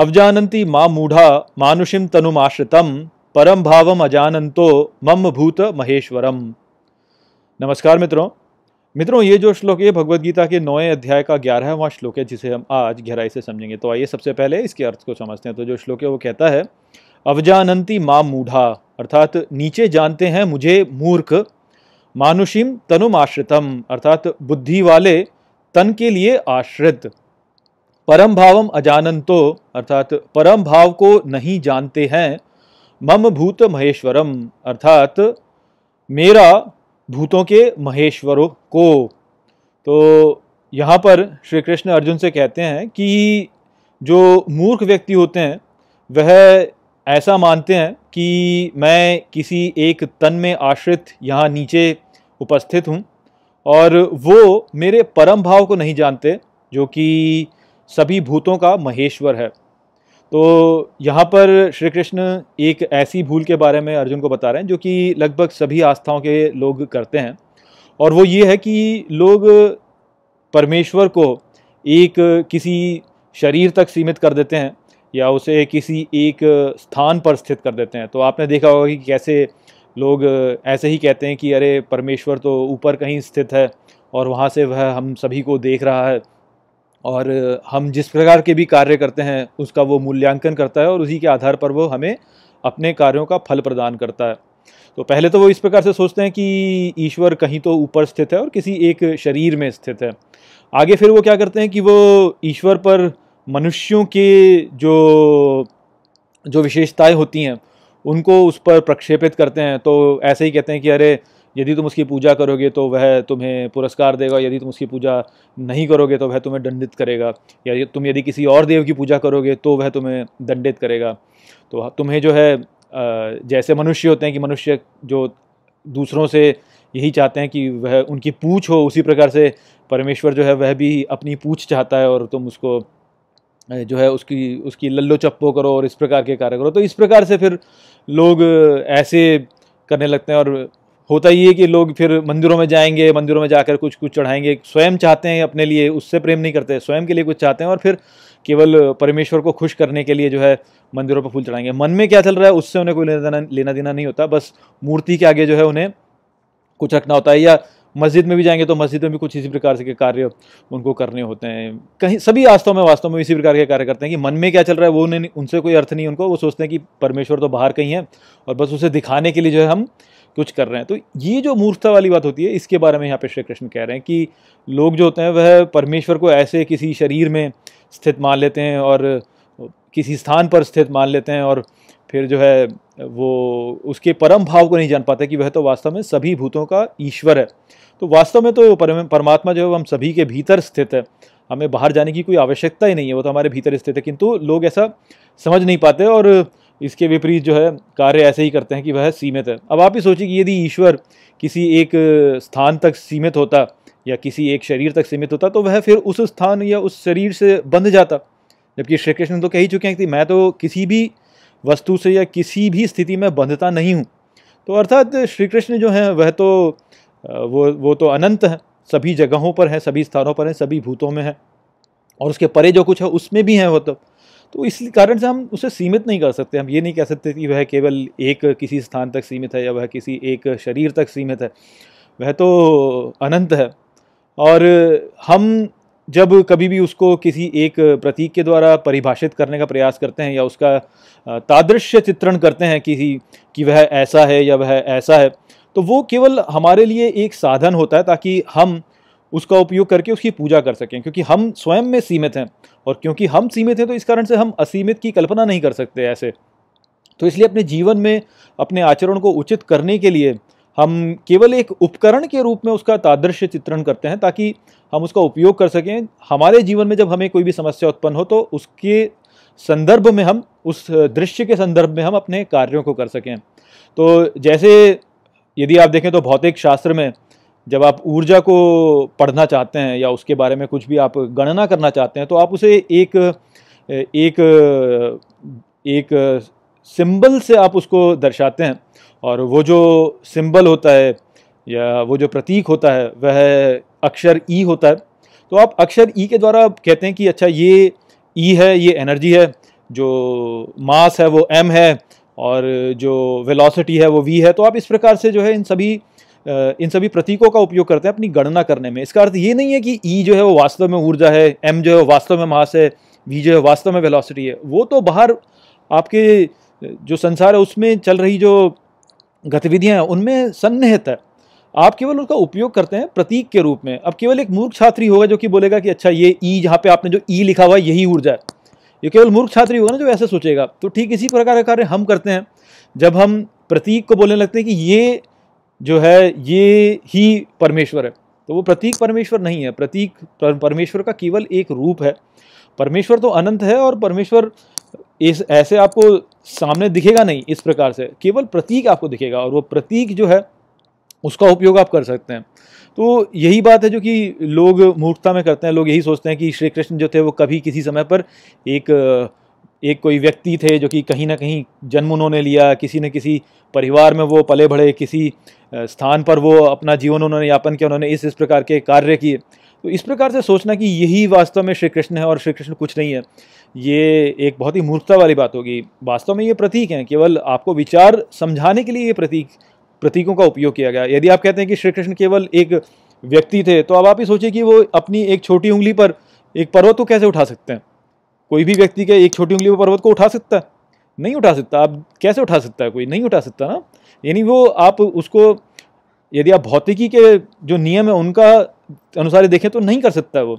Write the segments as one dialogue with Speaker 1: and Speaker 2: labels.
Speaker 1: अवजानती मा मूढ़ा मानुषिम तनुमाश्रितम परम भावम अजानंतो मम भूत महेश्वरम नमस्कार मित्रों मित्रों ये जो श्लोक है भगवत गीता के नौवें अध्याय का ग्यारहवां श्लोक है जिसे हम आज गहराई से समझेंगे तो आइए सबसे पहले इसके अर्थ को समझते हैं तो जो श्लोक है वो कहता है अवजानंती माँ मूढ़ा अर्थात नीचे जानते हैं मुझे मूर्ख मानुषिम तनुमाश्रितम अर्थात बुद्धि वाले तन के लिए आश्रित परम भावम अजानंतो अर्थात परम भाव को नहीं जानते हैं मम भूत महेश्वरम अर्थात मेरा भूतों के महेश्वरों को तो यहाँ पर श्री कृष्ण अर्जुन से कहते हैं कि जो मूर्ख व्यक्ति होते हैं वह ऐसा मानते हैं कि मैं किसी एक तन में आश्रित यहाँ नीचे उपस्थित हूँ और वो मेरे परम भाव को नहीं जानते जो कि सभी भूतों का महेश्वर है तो यहाँ पर श्री कृष्ण एक ऐसी भूल के बारे में अर्जुन को बता रहे हैं जो कि लगभग सभी आस्थाओं के लोग करते हैं और वो ये है कि लोग परमेश्वर को एक किसी शरीर तक सीमित कर देते हैं या उसे किसी एक स्थान पर स्थित कर देते हैं तो आपने देखा होगा कि कैसे लोग ऐसे ही कहते हैं कि अरे परमेश्वर तो ऊपर कहीं स्थित है और वहाँ से वह हम सभी को देख रहा है और हम जिस प्रकार के भी कार्य करते हैं उसका वो मूल्यांकन करता है और उसी के आधार पर वो हमें अपने कार्यों का फल प्रदान करता है तो पहले तो वो इस प्रकार से सोचते हैं कि ईश्वर कहीं तो ऊपर स्थित है और किसी एक शरीर में स्थित है आगे फिर वो क्या करते हैं कि वो ईश्वर पर मनुष्यों के जो जो विशेषताएं होती हैं उनको उस पर प्रक्षेपित करते हैं तो ऐसे ही कहते हैं कि अरे यदि तुम उसकी पूजा करोगे तो वह तुम्हें पुरस्कार देगा यदि तुम उसकी पूजा नहीं करोगे तो वह तुम्हें दंडित करेगा या तुम यदि किसी और देव की पूजा करोगे तो वह तुम्हें दंडित करेगा तो तुम्हें जो है जैसे मनुष्य होते हैं कि मनुष्य जो दूसरों से यही चाहते हैं कि वह उनकी पूछ हो उसी प्रकार से परमेश्वर जो है वह भी अपनी पूछ चाहता है और तुम उसको जो है उसकी उसकी लल्लो चप्पो करो और इस प्रकार के कार्य करो तो इस प्रकार से फिर लोग ऐसे करने लगते हैं और होता ही है कि लोग फिर मंदिरों में जाएंगे मंदिरों में जाकर कुछ कुछ चढ़ाएंगे स्वयं चाहते हैं अपने लिए उससे प्रेम नहीं करते स्वयं के लिए कुछ चाहते हैं और फिर केवल परमेश्वर को खुश करने के लिए जो है मंदिरों पर फूल चढ़ाएंगे मन में क्या चल रहा है उससे उन्हें कोई लेना देना लेना देना नहीं होता बस मूर्ति के आगे जो है उन्हें कुछ रखना होता है या मस्जिद में भी जाएंगे तो मस्जिद में भी कुछ इसी प्रकार के कार्य उनको करने होते हैं कहीं सभी आस्थाओं में वास्तव में इसी प्रकार के कार्य करते हैं कि मन में क्या चल रहा है वो उन्हें उनसे कोई अर्थ नहीं उनको वो सोचते हैं कि परमेश्वर तो बाहर कहीं है और बस उसे दिखाने के लिए जो है हम कुछ कर रहे हैं तो ये जो मूर्खता वाली बात होती है इसके बारे में यहाँ पे श्री कृष्ण कह रहे हैं कि लोग जो होते हैं वह परमेश्वर को ऐसे किसी शरीर में स्थित मान लेते हैं और किसी स्थान पर स्थित मान लेते हैं और फिर जो है वो उसके परम भाव को नहीं जान पाते कि वह तो वास्तव में सभी भूतों का ईश्वर है तो वास्तव में तो परमात्मा जो है वो हम सभी के भीतर स्थित है हमें बाहर जाने की कोई आवश्यकता ही नहीं है वो तो हमारे भीतर स्थित है किंतु लोग ऐसा समझ नहीं पाते और इसके विपरीत जो है कार्य ऐसे ही करते हैं कि वह सीमित है अब आप ही सोचिए कि यदि ईश्वर किसी एक स्थान तक सीमित होता या किसी एक शरीर तक सीमित होता तो वह फिर उस स्थान या उस शरीर से बंध जाता जबकि श्री कृष्ण तो कह ही चुके हैं कि मैं तो किसी भी वस्तु से या किसी भी स्थिति में बंधता नहीं हूँ तो अर्थात श्री कृष्ण जो हैं वह तो वो वो तो अनंत हैं सभी जगहों पर हैं सभी स्थानों पर हैं सभी भूतों में हैं और उसके परे जो कुछ है उसमें भी हैं वो तो तो इस कारण से हम उसे सीमित नहीं कर सकते हम ये नहीं कह सकते कि वह केवल एक किसी स्थान तक सीमित है या वह किसी एक शरीर तक सीमित है वह तो अनंत है और हम जब कभी भी उसको किसी एक प्रतीक के द्वारा परिभाषित करने का प्रयास करते हैं या उसका तादृश्य चित्रण करते हैं किसी कि वह ऐसा है या वह ऐसा है तो वो केवल हमारे लिए एक साधन होता है ताकि हम उसका उपयोग करके उसकी पूजा कर सकें क्योंकि हम स्वयं में सीमित हैं और क्योंकि हम सीमित हैं तो इस कारण से हम असीमित की कल्पना नहीं कर सकते ऐसे तो इसलिए अपने जीवन में अपने आचरण को उचित करने के लिए हम केवल एक उपकरण के रूप में उसका तादृश्य चित्रण करते हैं ताकि हम उसका उपयोग कर सकें हमारे जीवन में जब हमें कोई भी समस्या उत्पन्न हो तो उसके संदर्भ में हम उस दृश्य के संदर्भ में हम अपने कार्यों को कर सकें तो जैसे यदि आप देखें तो भौतिक शास्त्र में जब आप ऊर्जा को पढ़ना चाहते हैं या उसके बारे में कुछ भी आप गणना करना चाहते हैं तो आप उसे एक एक एक सिंबल से आप उसको दर्शाते हैं और वो जो सिंबल होता है या वो जो प्रतीक होता है वह अक्षर ई e होता है तो आप अक्षर ई e के द्वारा कहते हैं कि अच्छा ये ई e है ये एनर्जी है जो मास है वो एम है और जो वेलोसिटी है वो वी है तो आप इस प्रकार से जो है इन सभी इन सभी प्रतीकों का उपयोग करते हैं अपनी गणना करने में इसका अर्थ ये नहीं है कि ई e जो है वो वास्तव में ऊर्जा है एम जो है वास्तव में मास है वी जो है वास्तव में वेलोसिटी है वो तो बाहर आपके जो संसार है उसमें चल रही जो गतिविधियाँ हैं उनमें सन्निहित है आप केवल उनका उपयोग करते हैं प्रतीक के रूप में अब केवल एक मूर्ख छात्री होगा जो कि बोलेगा कि अच्छा ये ई e जहाँ पे आपने जो ई e लिखा हुआ है यही ऊर्जा है ये केवल मूर्ख छात्री होगा ना जो ऐसे सोचेगा तो ठीक इसी प्रकार का कार्य हम करते हैं जब हम प्रतीक को बोलने लगते हैं कि ये जो है ये ही परमेश्वर है तो वो प्रतीक परमेश्वर नहीं है प्रतीक परमेश्वर का केवल एक रूप है परमेश्वर तो अनंत है और परमेश्वर इस ऐसे आपको सामने दिखेगा नहीं इस प्रकार से केवल प्रतीक आपको दिखेगा और वो प्रतीक जो है उसका उपयोग आप कर सकते हैं तो यही बात है जो कि लोग मूर्खता में करते हैं लोग यही सोचते हैं कि श्री कृष्ण जो थे वो कभी किसी समय पर एक एक कोई व्यक्ति थे जो कि कहीं ना कहीं जन्म उन्होंने लिया किसी न किसी परिवार में वो पले बढ़े किसी स्थान पर वो अपना जीवन उन्होंने यापन किया उन्होंने इस इस प्रकार के कार्य किए तो इस प्रकार से सोचना कि यही वास्तव में श्री कृष्ण है और श्री कृष्ण कुछ नहीं है ये एक बहुत ही मूर्खता वाली बात होगी वास्तव में ये प्रतीक हैं केवल आपको विचार समझाने के लिए ये प्रतीक प्रतीकों का उपयोग किया गया यदि आप कहते हैं कि श्री कृष्ण केवल एक व्यक्ति थे तो अब आप ही सोचिए कि वो अपनी एक छोटी उंगली पर एक पर्वत को कैसे उठा सकते हैं कोई भी व्यक्ति क्या एक छोटी उंगली पर पर्वत को उठा सकता है नहीं उठा सकता आप कैसे उठा सकता है कोई नहीं उठा सकता ना यानी वो आप उसको यदि आप भौतिकी के जो नियम है उनका अनुसार देखें तो नहीं कर सकता वो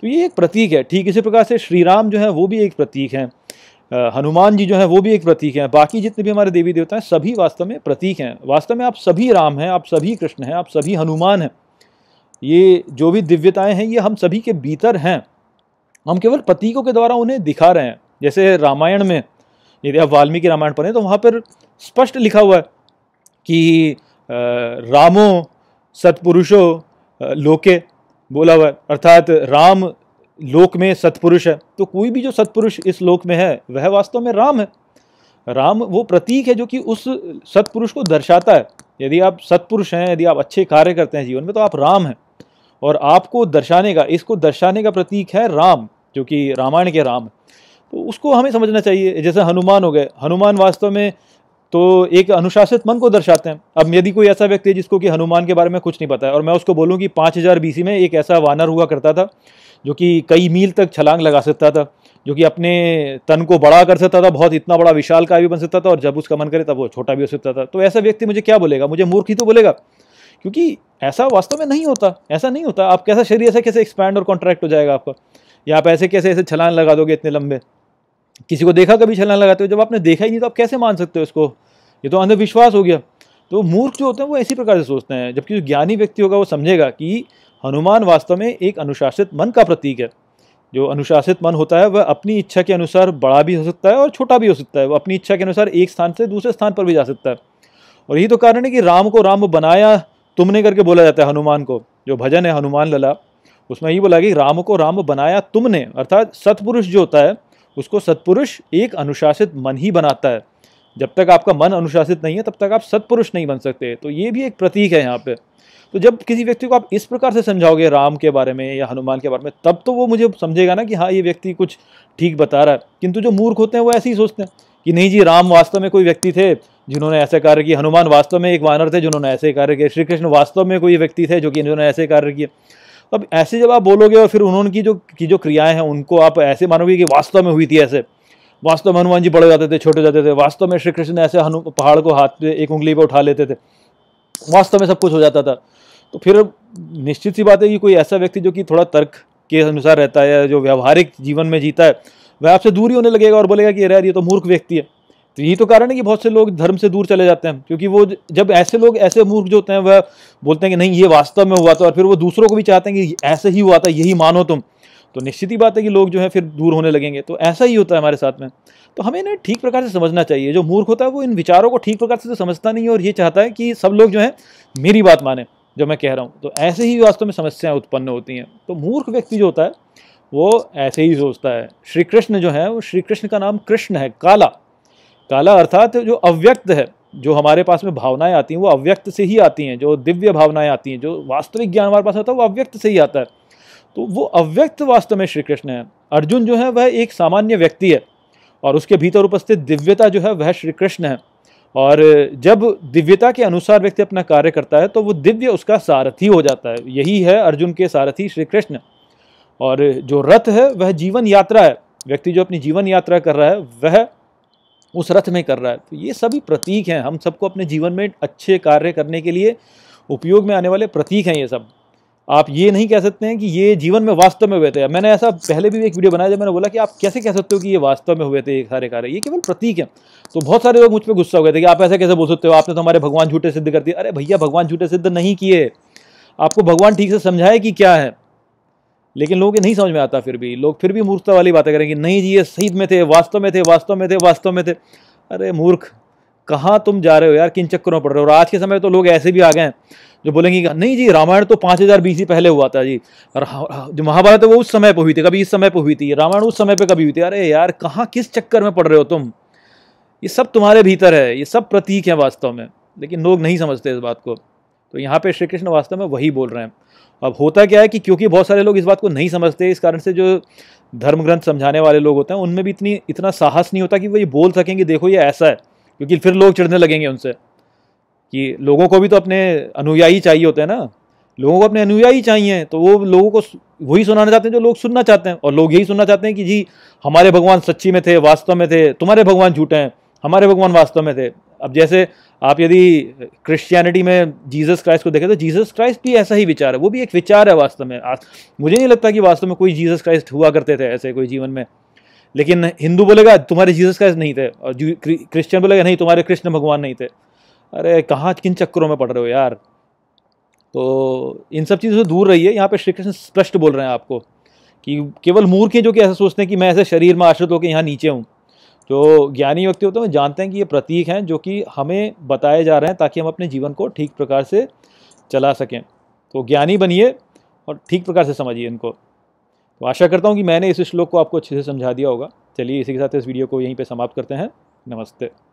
Speaker 1: तो ये एक प्रतीक है ठीक इसी प्रकार से श्री राम जो है वो भी एक प्रतीक हैं हनुमान जी जो है वो भी एक प्रतीक हैं बाकी जितने भी हमारे देवी देवता हैं सभी वास्तव में प्रतीक हैं वास्तव में आप सभी राम हैं आप सभी कृष्ण हैं आप सभी हनुमान हैं ये जो भी दिव्यताएं हैं ये हम सभी के भीतर हैं हम केवल प्रतीकों के द्वारा उन्हें दिखा रहे हैं जैसे रामायण में यदि आप वाल्मीकि रामायण पढ़ें तो वहाँ पर स्पष्ट लिखा हुआ है कि रामो सत्पुरुषो लोके बोला हुआ है अर्थात राम लोक में सत्पुरुष है तो कोई भी जो सत्पुरुष इस लोक में है वह वास्तव में राम है राम वो प्रतीक है जो कि उस सत्पुरुष को दर्शाता है यदि आप सत्पुरुष हैं यदि आप अच्छे कार्य करते हैं जीवन में तो आप राम हैं और आपको दर्शाने का इसको दर्शाने का प्रतीक है राम जो कि रामायण के राम तो उसको हमें समझना चाहिए जैसे हनुमान हो गए हनुमान वास्तव में तो एक अनुशासित मन को दर्शाते हैं अब यदि कोई ऐसा व्यक्ति है जिसको कि हनुमान के बारे में कुछ नहीं पता है और मैं उसको बोलूँ कि पाँच हज़ार बीसी में एक ऐसा वानर हुआ करता था जो कि कई मील तक छलांग लगा सकता था जो कि अपने तन को बड़ा कर सकता था बहुत इतना बड़ा विशाल का भी बन सकता था और जब उसका मन करे तब वो छोटा भी हो सकता था तो ऐसा व्यक्ति मुझे क्या बोलेगा मुझे मूर्ख ही तो बोलेगा क्योंकि ऐसा वास्तव में नहीं होता ऐसा नहीं होता आप कैसा शरीर ऐसा कैसे एक्सपैंड और कॉन्ट्रैक्ट हो जाएगा आपका या आप ऐसे कैसे ऐसे छलान लगा दोगे इतने लंबे किसी को देखा कभी छलान लगाते हो जब आपने देखा ही नहीं तो आप कैसे मान सकते हो इसको ये तो अंधविश्वास हो गया तो मूर्ख जो होते हैं वो ऐसी प्रकार से सोचते हैं जबकि जो ज्ञानी व्यक्ति होगा वो समझेगा कि हनुमान वास्तव में एक अनुशासित मन का प्रतीक है जो अनुशासित मन होता है वह अपनी इच्छा के अनुसार बड़ा भी हो सकता है और छोटा भी हो सकता है वह अपनी इच्छा के अनुसार एक स्थान से दूसरे स्थान पर भी जा सकता है और यही तो कारण है कि राम को राम बनाया तुमने करके बोला जाता है हनुमान को जो भजन है हनुमान लला उसमें ये बोला कि राम को राम बनाया तुमने अर्थात सतपुरुष जो होता है उसको सतपुरुष एक अनुशासित मन ही बनाता है जब तक आपका मन अनुशासित नहीं है तब तक आप सत्पुरुष नहीं बन सकते तो ये भी एक प्रतीक है यहाँ पे तो जब किसी व्यक्ति को आप इस प्रकार से समझाओगे राम के बारे में या हनुमान के बारे में तब तो वो मुझे समझेगा ना कि हाँ ये व्यक्ति कुछ ठीक बता रहा है किंतु जो मूर्ख होते हैं वो ऐसे ही सोचते हैं कि नहीं जी राम वास्तव में कोई व्यक्ति थे जिन्होंने ऐसे कार्य किए हनुमान वास्तव में एक वानर थे जिन्होंने ऐसे कार्य किए श्री कृष्ण वास्तव में कोई व्यक्ति थे जो कि इन्होंने ऐसे कार्य किए अब ऐसे जब आप बोलोगे और फिर उन्होंने की जो की जो क्रियाएं हैं उनको आप ऐसे मानोगे कि वास्तव में हुई थी ऐसे वास्तव में हनुमान जी बड़े जाते थे छोटे जाते थे वास्तव में श्री कृष्ण ऐसे हनु पहाड़ को हाथ एक उंगली पर उठा लेते थे वास्तव में सब कुछ हो जाता था तो फिर निश्चित सी बात है कि कोई ऐसा व्यक्ति जो कि थोड़ा तर्क के अनुसार रहता है जो व्यवहारिक जीवन में जीता है वह आपसे दूर ही होने लगेगा और बोलेगा कि यार ये तो मूर्ख व्यक्ति है तो यही तो कारण है कि बहुत से लोग धर्म से दूर चले जाते हैं क्योंकि वो जब ऐसे लोग ऐसे मूर्ख जो होते हैं वह बोलते हैं कि नहीं ये वास्तव में हुआ था और फिर वो दूसरों को भी चाहते हैं कि ऐसे ही हुआ था यही मानो तुम तो निश्चित ही बात है कि लोग जो है फिर दूर होने लगेंगे तो ऐसा ही होता है हमारे साथ में तो हमें इन्हें ठीक प्रकार से समझना चाहिए जो मूर्ख होता है वो इन विचारों को ठीक प्रकार से तो समझता नहीं है और ये चाहता है कि सब लोग जो है मेरी बात माने जो मैं कह रहा हूँ तो ऐसे ही वास्तव में समस्याएं उत्पन्न होती हैं तो मूर्ख व्यक्ति जो होता है वो ऐसे ही सोचता है श्री कृष्ण जो है वो श्री कृष्ण का नाम कृष्ण है काला काला अर्थात जो अव्यक्त है जो हमारे पास में भावनाएं आती हैं वो अव्यक्त से ही आती हैं जो दिव्य भावनाएं आती हैं जो वास्तविक ज्ञान हमारे पास होता है वो अव्यक्त से ही आता है तो वो अव्यक्त वास्तव में श्री कृष्ण है अर्जुन जो है वह एक सामान्य व्यक्ति है और उसके भीतर उपस्थित दिव्यता जो है वह श्री कृष्ण है और जब दिव्यता के अनुसार व्यक्ति अपना कार्य करता है तो वो दिव्य उसका सारथी हो जाता है यही है अर्जुन के सारथी श्री कृष्ण और जो रथ है वह जीवन यात्रा है व्यक्ति जो अपनी जीवन यात्रा कर रहा है वह उस रथ में कर रहा है तो ये सभी प्रतीक हैं हम सबको अपने जीवन में अच्छे कार्य करने के लिए उपयोग में आने वाले प्रतीक हैं ये सब आप ये नहीं कह सकते हैं कि ये जीवन में वास्तव में हुए थे मैंने ऐसा पहले भी एक वीडियो बनाया जब मैंने बोला कि आप कैसे कह सकते हो कि ये वास्तव में हुए थे ये सारे कार्य ये केवल प्रतीक हैं तो बहुत सारे लोग मुझ पर गुस्सा हो गए थे कि आप ऐसे कैसे बोल सकते हो आपने तो हमारे भगवान झूठे सिद्ध कर दिए अरे भैया भगवान झूठे सिद्ध नहीं किए आपको भगवान ठीक से समझाए कि क्या है लेकिन लोगों के नहीं समझ में आता फिर भी लोग फिर भी मूर्खता वाली बातें करेंगे नहीं जी ये शहीद में थे वास्तव में थे वास्तव में थे वास्तव में थे अरे मूर्ख कहाँ तुम जा रहे हो यार किन चक्करों में पड़ रहे हो और आज के समय तो लोग ऐसे भी आ गए हैं जो बोलेंगे नहीं जी रामायण तो पाँच हज़ार बीस पहले हुआ था जी जो महाभारत है वो उस समय पर हुई थी कभी इस समय पर हुई थी रामायण उस समय पर कभी हुई थी अरे यार कहाँ किस चक्कर में पड़ रहे हो तुम ये सब तुम्हारे भीतर है ये सब प्रतीक है वास्तव में लेकिन लोग नहीं समझते इस बात को तो यहाँ पे श्री कृष्ण वास्तव में वही बोल रहे हैं अब होता क्या है कि क्योंकि बहुत सारे लोग इस बात को नहीं समझते इस कारण से जो धर्म ग्रंथ समझाने वाले लोग होते हैं उनमें भी इतनी इतना साहस नहीं होता कि वो ये बोल सकें कि देखो ये ऐसा है क्योंकि फिर लोग चिढ़ने लगेंगे उनसे कि लोगों को भी तो अपने अनुयायी चाहिए होते हैं ना लोगों को अपने अनुयायी चाहिए तो वो लोगों को वही सुनाना चाहते हैं जो लोग सुनना चाहते हैं और लोग यही सुनना चाहते हैं कि जी हमारे भगवान सच्ची में थे वास्तव में थे तुम्हारे भगवान झूठे हैं हमारे भगवान वास्तव में थे अब जैसे आप यदि क्रिश्चियनिटी में जीसस क्राइस्ट को देखें तो जीसस क्राइस्ट भी ऐसा ही विचार है वो भी एक विचार है वास्तव में मुझे नहीं लगता कि वास्तव में कोई जीसस क्राइस्ट हुआ करते थे ऐसे कोई जीवन में लेकिन हिंदू बोलेगा तुम्हारे जीसस क्राइस्ट नहीं थे और क्रिश्चियन बोलेगा नहीं तुम्हारे कृष्ण भगवान नहीं थे अरे कहाँ किन चक्करों में पड़ रहे हो यार तो इन सब चीज़ों से दूर रहिए यहाँ पर श्री कृष्ण स्पष्ट बोल रहे हैं आपको कि केवल मूर्ख हैं जो कि ऐसा सोचते हैं कि मैं ऐसे शरीर में आश्रित होकर यहाँ नीचे हूँ तो ज्ञानी व्यक्ति होते हैं वो जानते हैं कि ये प्रतीक हैं जो कि हमें बताए जा रहे हैं ताकि हम अपने जीवन को ठीक प्रकार से चला सकें तो ज्ञानी बनिए और ठीक प्रकार से समझिए इनको तो आशा करता हूँ कि मैंने इस श्लोक को आपको अच्छे से समझा दिया होगा चलिए इसी के साथ इस वीडियो को यहीं पर समाप्त करते हैं नमस्ते